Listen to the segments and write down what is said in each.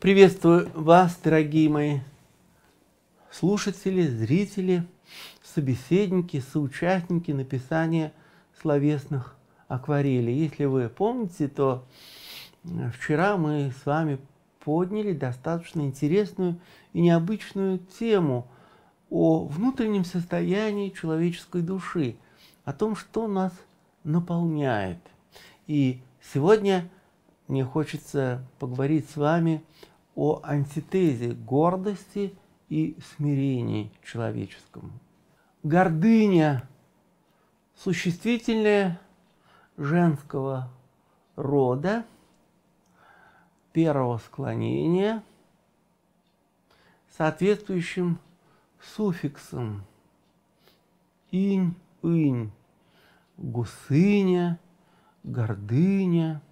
Приветствую вас, дорогие мои слушатели, зрители, собеседники, соучастники написания словесных акварелей. Если вы помните, то э, вчера мы с вами подняли достаточно интересную и необычную тему о внутреннем состоянии человеческой души, о том, что нас наполняет. И сегодня мне хочется поговорить с вами о о антитезе гордости и смирении человеческому. Гордыня – существительное женского рода, первого склонения, соответствующим суффиксом инь, инь, гусыня, гордыня,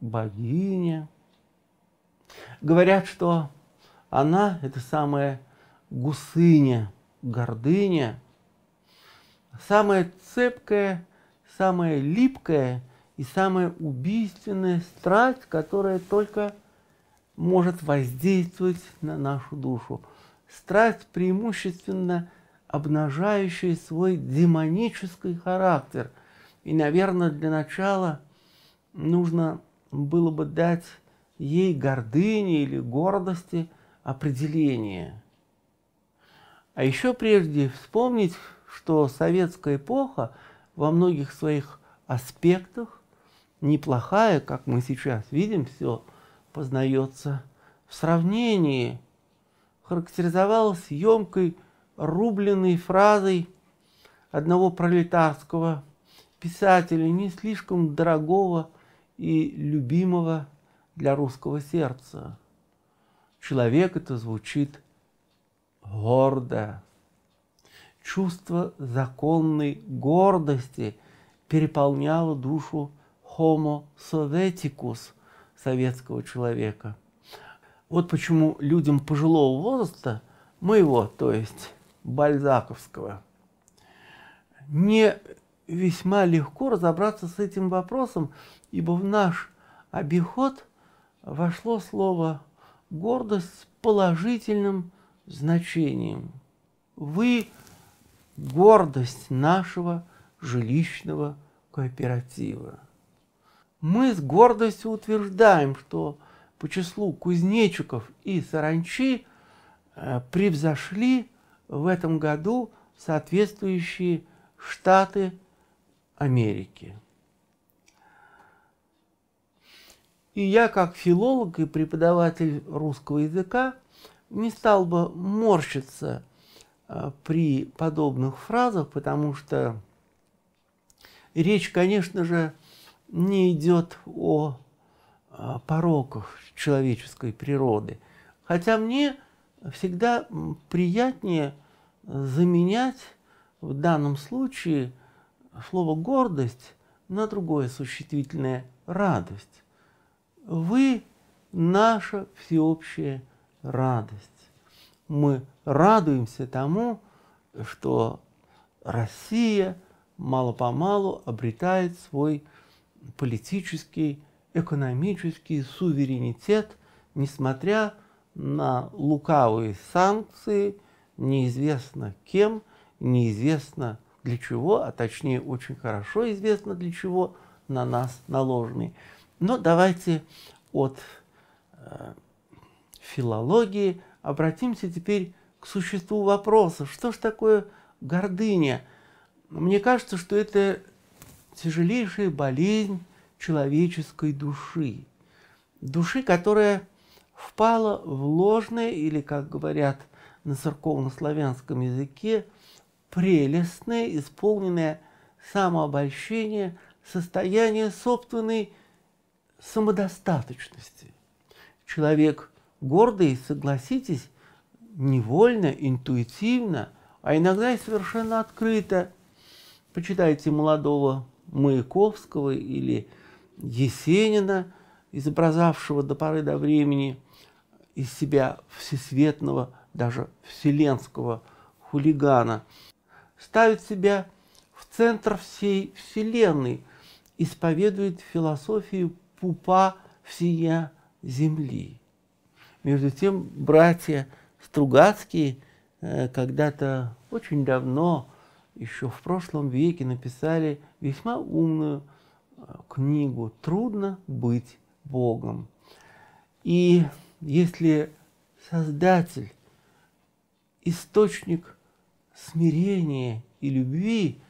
богиня – Говорят, что она, это самая гусыня, гордыня, самая цепкая, самая липкая и самая убийственная страсть, которая только может воздействовать на нашу душу. Страсть, преимущественно обнажающая свой демонический характер. И, наверное, для начала нужно было бы дать ей гордыни или гордости определение. А еще прежде вспомнить, что советская эпоха во многих своих аспектах неплохая, как мы сейчас видим, все познается в сравнении, характеризовалась емкой рубленной фразой одного пролетарского писателя, не слишком дорогого и любимого для русского сердца. Человек это звучит гордо. Чувство законной гордости переполняло душу homo sovieticus советского человека. Вот почему людям пожилого возраста, моего, то есть бальзаковского, не весьма легко разобраться с этим вопросом, ибо в наш обиход – вошло слово гордость с положительным значением. Вы гордость нашего жилищного кооператива. Мы с гордостью утверждаем, что по числу кузнечиков и саранчи э, превзошли в этом году соответствующие штаты Америки. И я, как филолог и преподаватель русского языка, не стал бы морщиться а, при подобных фразах, потому что речь, конечно же, не идет о а, пороках человеческой природы. Хотя мне всегда приятнее заменять в данном случае слово «гордость» на другое существительное «радость». Вы – наша всеобщая радость. Мы радуемся тому, что Россия мало-помалу обретает свой политический, экономический суверенитет, несмотря на лукавые санкции, неизвестно кем, неизвестно для чего, а точнее очень хорошо известно для чего на нас наложенные. Но давайте от э, филологии обратимся теперь к существу вопроса. Что же такое гордыня? Мне кажется, что это тяжелейшая болезнь человеческой души. Души, которая впала в ложное, или, как говорят на церковно-славянском языке, прелестное, исполненное самообольщение, состояние собственной самодостаточности. Человек гордый, согласитесь, невольно, интуитивно, а иногда и совершенно открыто. Почитайте молодого Маяковского или Есенина, изображавшего до поры до времени из себя всесветного, даже вселенского хулигана, ставит себя в центр всей Вселенной, исповедует философию пупа всея земли. Между тем, братья Стругацкие э, когда-то очень давно, еще в прошлом веке, написали весьма умную э, книгу «Трудно быть Богом». И если Создатель, источник смирения и любви,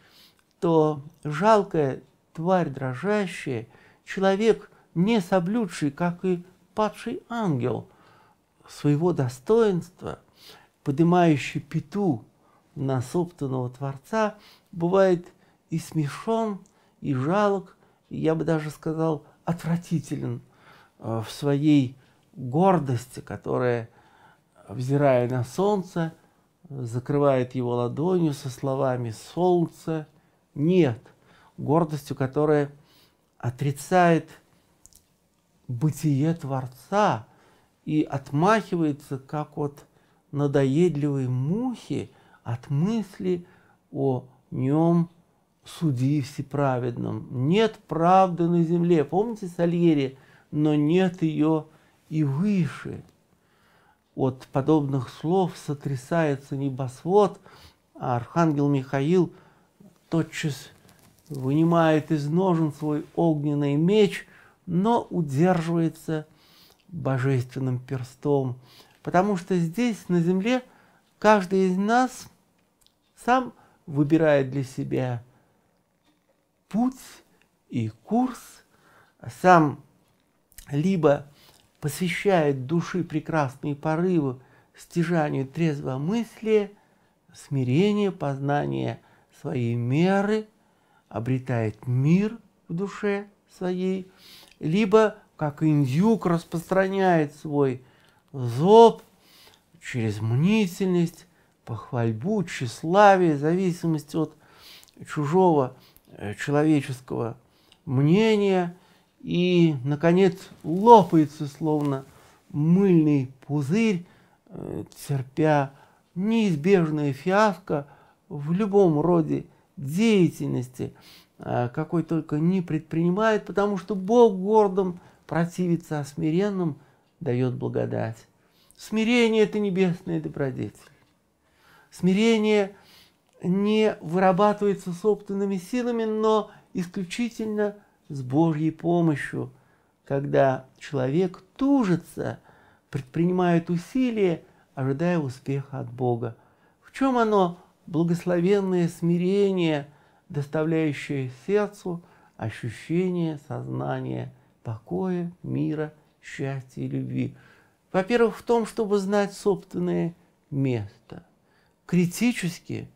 то жалкая тварь дрожащая, человек – не соблюдший, как и падший ангел, своего достоинства, поднимающий пету на собственного Творца, бывает и смешон, и жалок, и я бы даже сказал, отвратителен э, в своей гордости, которая, взирая на солнце, закрывает его ладонью со словами «Солнце нет», гордостью, которая отрицает – бытие Творца и отмахивается, как от надоедливой мухи, от мысли о нем суди всеправедном. Нет правды на земле. Помните Сальери? Но нет ее и выше. От подобных слов сотрясается небосвод, а архангел Михаил тотчас вынимает из ножен свой огненный меч – но удерживается божественным перстом, потому что здесь, на земле, каждый из нас сам выбирает для себя путь и курс, а сам либо посвящает души прекрасные порывы стяжанию трезвомыслия, смирения, познания своей меры, обретает мир в душе своей – либо как индюк распространяет свой зоб через мнительность, похвальбу, тщеславие, зависимость от чужого э, человеческого мнения и, наконец, лопается, словно мыльный пузырь, э, терпя неизбежное фиаско в любом роде деятельности – Э, какой только не предпринимает, потому что Бог гордым противится, а смиренным дает благодать. Смирение – это небесная добродетель. Смирение не вырабатывается собственными силами, но исключительно с Божьей помощью, когда человек тужится, предпринимает усилия, ожидая успеха от Бога. В чем оно? Благословенное смирение – доставляющее сердцу ощущение, сознание покоя, мира, счастья и любви. Во-первых, в том, чтобы знать собственное место, критически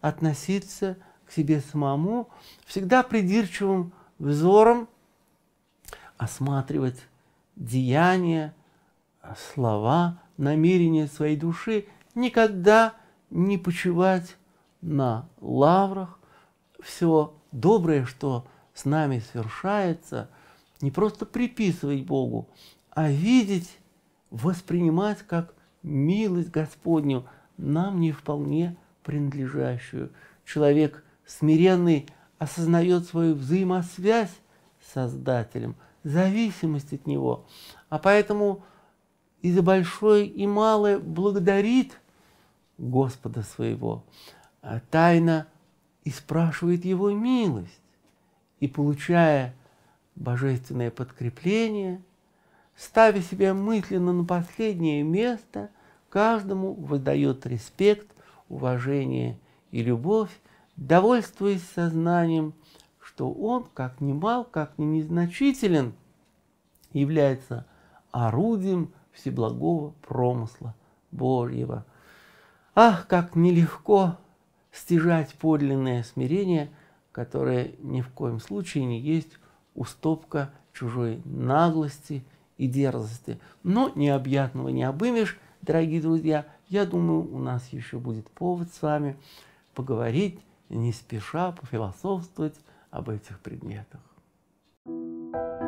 относиться к себе самому, всегда придирчивым взором осматривать деяния, слова, намерения своей души, никогда не почивать на лаврах, все доброе, что с нами совершается, не просто приписывать Богу, а видеть, воспринимать как милость Господню, нам не вполне принадлежащую. Человек смиренный осознает свою взаимосвязь с Создателем, зависимость от Него. А поэтому и за большое, и малое благодарит Господа своего. А тайна – и спрашивает его милость. И получая божественное подкрепление, ставя себя мысленно на последнее место, каждому выдает респект, уважение и любовь, довольствуясь сознанием, что он, как ни мал, как ни незначителен, является орудием всеблагого промысла Божьего. Ах, как нелегко стяжать подлинное смирение, которое ни в коем случае не есть уступка чужой наглости и дерзости. Но необъятного не обымешь, дорогие друзья. Я думаю, у нас еще будет повод с вами поговорить, не спеша, пофилософствовать об этих предметах. thank you